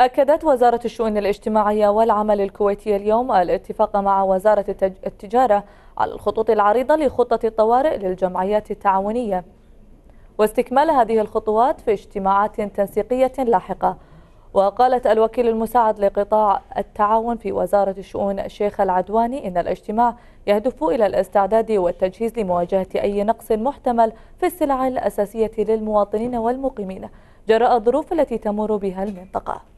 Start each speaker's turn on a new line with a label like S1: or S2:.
S1: أكدت وزارة الشؤون الاجتماعية والعمل الكويتية اليوم الاتفاق مع وزارة التجارة على الخطوط العريضة لخطة الطوارئ للجمعيات التعاونية واستكمال هذه الخطوات في اجتماعات تنسيقية لاحقة وقالت الوكيل المساعد لقطاع التعاون في وزارة الشؤون الشيخ العدواني إن الاجتماع يهدف إلى الاستعداد والتجهيز لمواجهة أي نقص محتمل في السلع الأساسية للمواطنين والمقيمين جراء الظروف التي تمر بها المنطقة